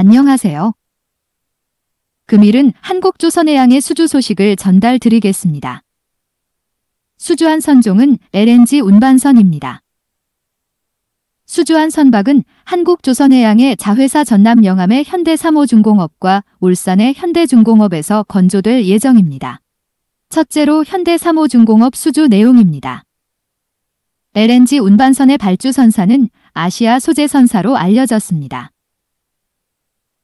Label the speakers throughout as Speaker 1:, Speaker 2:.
Speaker 1: 안녕하세요. 금일은 한국조선해양의 수주 소식을 전달드리겠습니다. 수주한 선종은 LNG 운반선입니다. 수주한 선박은 한국조선해양의 자회사 전남 영암의 현대삼호중공업과 울산의 현대중공업에서 건조될 예정입니다. 첫째로 현대삼호중공업 수주 내용입니다. LNG 운반선의 발주 선사는 아시아 소재 선사로 알려졌습니다.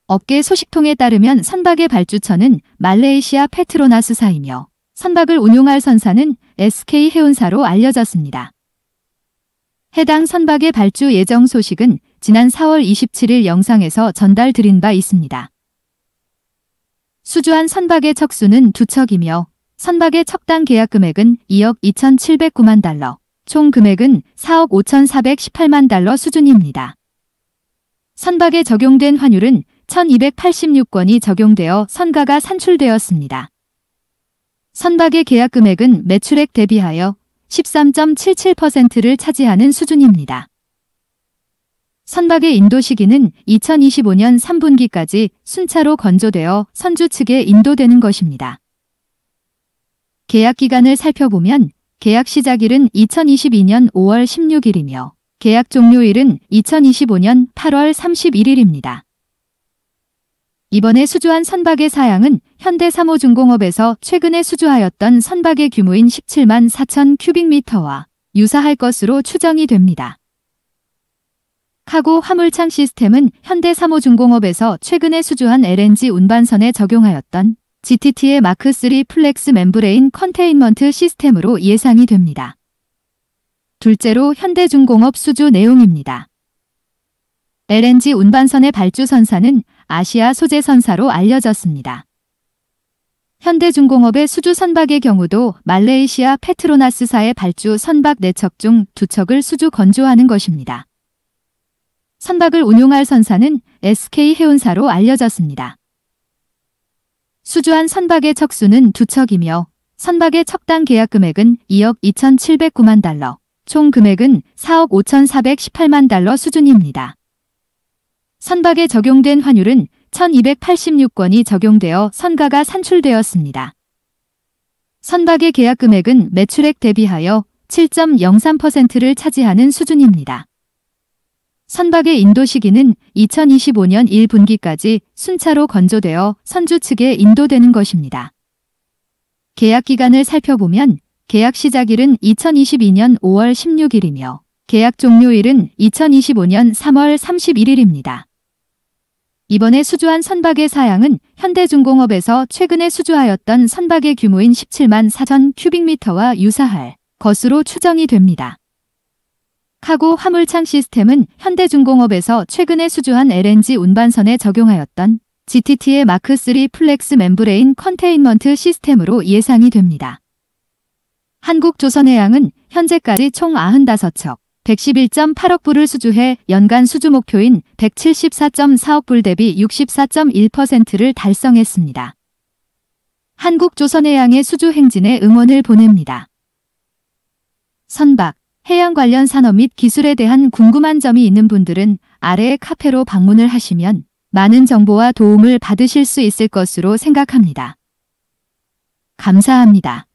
Speaker 1: 업계 소식통에 따르면 선박의 발주처는 말레이시아 페트로나스사이며 선박을 운용할 선사는 SK 해운사로 알려졌습니다. 해당 선박의 발주 예정 소식은 지난 4월 27일 영상에서 전달드린 바 있습니다. 수주한 선박의 척수는 두 척이며 선박의 척당 계약 금액은 2억 2,709만 달러, 총 금액은 4억 5,418만 달러 수준입니다. 선박에 적용된 환율은 1286권이 적용되어 선가가 산출되었습니다. 선박의 계약 금액은 매출액 대비하여 13.77%를 차지하는 수준입니다. 선박의 인도 시기는 2025년 3분기까지 순차로 건조되어 선주 측에 인도되는 것입니다. 계약 기간을 살펴보면 계약 시작일은 2022년 5월 16일이며 계약 종료일은 2025년 8월 31일입니다. 이번에 수주한 선박의 사양은 현대 3호중공업에서 최근에 수주하였던 선박의 규모인 17만 4천 큐빅미터와 유사할 것으로 추정이 됩니다. 카고 화물창 시스템은 현대 3호중공업에서 최근에 수주한 LNG 운반선에 적용하였던 GTT의 마크3 플렉스 멤브레인 컨테인먼트 시스템으로 예상이 됩니다. 둘째로 현대중공업 수주 내용입니다. LNG 운반선의 발주 선사는 아시아 소재 선사로 알려졌습니다. 현대중공업의 수주 선박의 경우도 말레이시아 페트로나스사의 발주 선박 4척 중 2척을 수주 건조하는 것입니다. 선박을 운용할 선사는 SK해운사로 알려졌습니다. 수주한 선박의 척수는 2척이며 선박의 척당 계약 금액은 2억 2,709만 달러, 총 금액은 4억 5,418만 달러 수준입니다. 선박에 적용된 환율은 1,286권이 적용되어 선가가 산출되었습니다. 선박의 계약 금액은 매출액 대비하여 7.03%를 차지하는 수준입니다. 선박의 인도 시기는 2025년 1분기까지 순차로 건조되어 선주 측에 인도되는 것입니다. 계약 기간을 살펴보면 계약 시작일은 2022년 5월 16일이며 계약 종료일은 2025년 3월 31일입니다. 이번에 수주한 선박의 사양은 현대중공업에서 최근에 수주하였던 선박의 규모인 17만 4천 큐빅미터와 유사할 것으로 추정이 됩니다. 카고 화물창 시스템은 현대중공업에서 최근에 수주한 LNG 운반선에 적용하였던 GTT의 마크3 플렉스 멤브레인 컨테인먼트 시스템으로 예상이 됩니다. 한국조선해양은 현재까지 총 95척 111.8억 불을 수주해 연간 수주 목표인 174.4억 불 대비 64.1%를 달성했습니다. 한국조선해양의 수주 행진에 응원을 보냅니다. 선박, 해양 관련 산업 및 기술에 대한 궁금한 점이 있는 분들은 아래 카페로 방문을 하시면 많은 정보와 도움을 받으실 수 있을 것으로 생각합니다. 감사합니다.